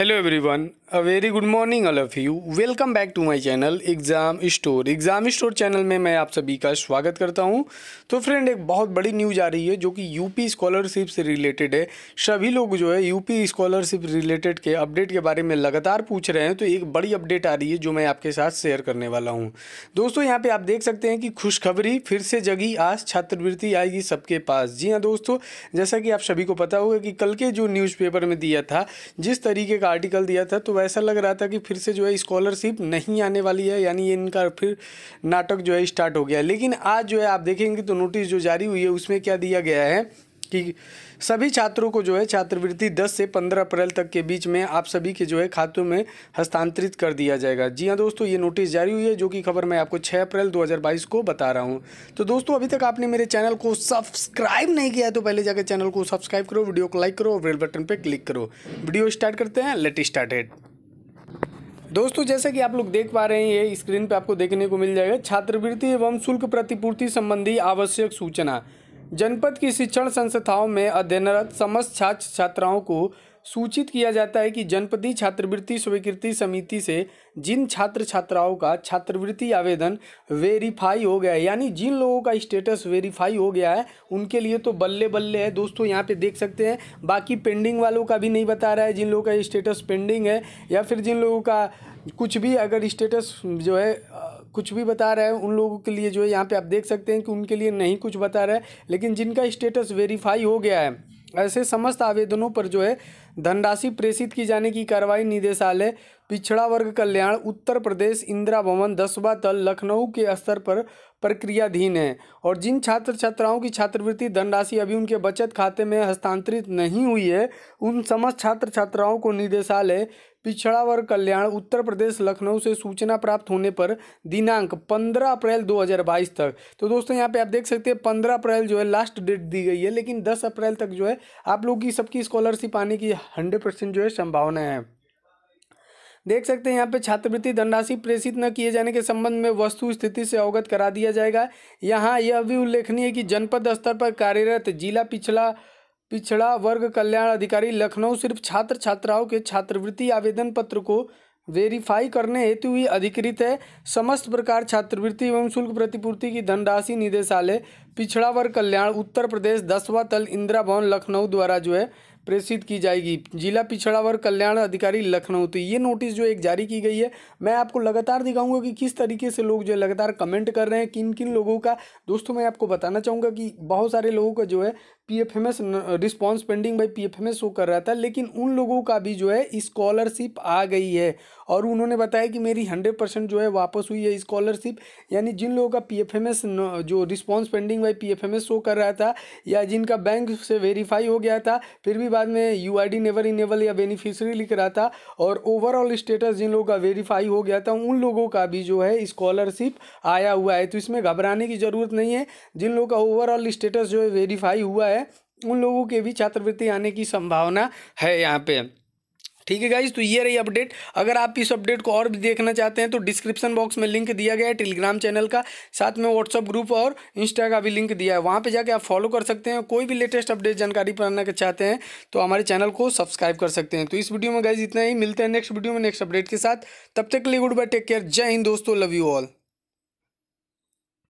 hello everyone uh very good morning all of you welcome back to my channel exam store exam store channel में मैं आप सभी का स्वागत करता हूं तो फ्रेंड एक बहुत बड़ी न्यूज़ आ रही है जो कि यूपी स्कॉलरशिप से रिलेटेड है सभी लोग जो है यूपी स्कॉलरशिप रिलेटेड के अपडेट के बारे में लगातार पूछ रहे हैं तो एक बड़ी अपडेट आ रही है जो मैं आपके साथ शेयर करने वाला हूँ दोस्तों यहाँ पर आप देख सकते हैं कि खुशखबरी फिर से जगी आज छात्रवृत्ति आएगी सबके पास जी हाँ दोस्तों जैसा कि आप सभी को पता होगा कि कल के जो न्यूज़पेपर में दिया था जिस तरीके का का आर्टिकल दिया था तो वैसा लग रहा था कि फिर से जो है स्कॉलरशिप नहीं आने वाली है यानी ये इनका फिर नाटक जो है स्टार्ट हो गया लेकिन आज जो है आप देखेंगे तो नोटिस जो जारी हुई है उसमें क्या दिया गया है कि सभी छात्रों को जो है छात्रवृत्ति 10 से 15 अप्रैल तक के बीच में आप सभी के जो है खातों में हस्तांतरित कर दिया जाएगा जी हाँ दोस्तों ये नोटिस जारी हुई है जो कि खबर मैं आपको 6 अप्रैल 2022 को बता रहा हूँ तो दोस्तों अभी तक आपने मेरे चैनल को सब्सक्राइब नहीं किया तो पहले जाकर चैनल को सब्सक्राइब करो वीडियो को लाइक करो और बेल बटन पर क्लिक करो वीडियो स्टार्ट करते हैं लेट स्टार्टेड दोस्तों जैसा कि आप लोग देख पा रहे हैं ये स्क्रीन पे आपको देखने को मिल जाएगा छात्रवृत्ति एवं शुल्क प्रतिपूर्ति संबंधी आवश्यक सूचना जनपद की शिक्षण संस्थाओं में अध्ययनरत समस्त छात्र छात्राओं को सूचित किया जाता है कि जनपदीय छात्रवृत्ति स्वीकृति समिति से जिन छात्र छात्राओं का छात्रवृत्ति आवेदन वेरीफाई हो गया है यानी जिन लोगों का स्टेटस वेरीफाई हो गया है उनके लिए तो बल्ले बल्ले है दोस्तों यहाँ पे देख सकते हैं बाकी पेंडिंग वालों का भी नहीं बता रहा है जिन लोगों का स्टेटस पेंडिंग है या फिर जिन लोगों का कुछ भी अगर स्टेटस जो है कुछ भी बता रहा है उन लोगों के लिए जो है यहाँ पे आप देख सकते हैं कि उनके लिए नहीं कुछ बता रहा है लेकिन जिनका स्टेटस वेरीफाई हो गया है ऐसे समस्त आवेदनों पर जो है धनराशि प्रेषित की जाने की कार्रवाई निदेशालय पिछड़ा वर्ग कल्याण उत्तर प्रदेश इंदिरा भवन दसवा तल लखनऊ के स्तर पर प्रक्रियाधीन है और जिन छात्र छात्राओं की छात्रवृत्ति धनराशि अभी उनके बचत खाते में हस्तांतरित नहीं हुई है उन समस्त छात्र छात्राओं को निदेशालय पिछड़ा वर्ग कल्याण उत्तर प्रदेश लखनऊ से सूचना प्राप्त होने पर दिनांक 15 अप्रैल 2022 तक तो दोस्तों यहाँ पे आप देख सकते हैं 15 अप्रैल जो है लास्ट डेट दी गई है लेकिन 10 अप्रैल तक जो है आप लोग की सबकी स्कॉलरशिप आने की 100 परसेंट जो है संभावना है देख सकते हैं यहाँ पे छात्रवृत्ति धनराशि प्रेषित न किए जाने के संबंध में वस्तु स्थिति से अवगत करा दिया जाएगा यहाँ यह भी उल्लेखनीय है कि जनपद स्तर पर कार्यरत जिला पिछड़ा पिछड़ा वर्ग कल्याण अधिकारी लखनऊ सिर्फ छात्र छात्राओं के छात्रवृत्ति आवेदन पत्र को वेरीफाई करने हेतु ही अधिकृत है समस्त प्रकार छात्रवृत्ति एवं शुल्क प्रतिपूर्ति की धनराशि निदेशालय पिछड़ा वर्ग कल्याण उत्तर प्रदेश दसवा तल इंदिरा भवन लखनऊ द्वारा जो है प्रेषित की जाएगी जिला पिछड़ा वर्ग कल्याण अधिकारी लखनऊ तो ये नोटिस जो एक जारी की गई है मैं आपको लगातार दिखाऊंगा कि किस तरीके से लोग जो है लगातार कमेंट कर रहे हैं किन किन लोगों का दोस्तों मैं आपको बताना चाहूँगा कि बहुत सारे लोगों का जो है P F M S response pending by P F M S show कर रहा था लेकिन उन लोगों का भी जो है स्कॉलरशिप आ गई है और उन्होंने बताया कि मेरी हंड्रेड परसेंट जो है वापस हुई है स्कॉलरशिप यानी जिन लोगों का पी एफ एम एस जो response pending by P F M S show कर रहा था या जिनका बैंक से वेरीफाई हो गया था फिर भी बाद में U I D never enable या बेनिफिशरी लिख रहा था और ओवरऑल स्टेटस जिन लोगों का वेरीफाई हो गया था उन लोगों का भी जो है स्कॉलरशिप आया हुआ है तो इसमें घबराने की ज़रूरत नहीं है जिन लोगों का ओवरऑल स्टेटस जो है वेरीफाई हुआ है उन लोगों के भी छात्रवृत्ति आने की संभावना है यहाँ पे ठीक है गाइज तो ये रही अपडेट अगर आप इस अपडेट को और भी देखना चाहते हैं तो डिस्क्रिप्शन बॉक्स में लिंक दिया गया है टेलीग्राम चैनल का साथ में व्हाट्सअप ग्रुप और इंस्टा का भी लिंक दिया है वहाँ पर जाकर आप फॉलो कर सकते हैं कोई भी लेटेस्ट अपडेट जानकारी पाना चाहते हैं तो हमारे चैनल को सब्सक्राइब कर सकते हैं तो इस वीडियो में गाइज इतना ही मिलते हैं नेक्स्ट वीडियो में नेक्स्ट अपडेट के साथ तब तक के लिए गुड बाय टेक केयर जय हिंद दोस्तों लव यू ऑल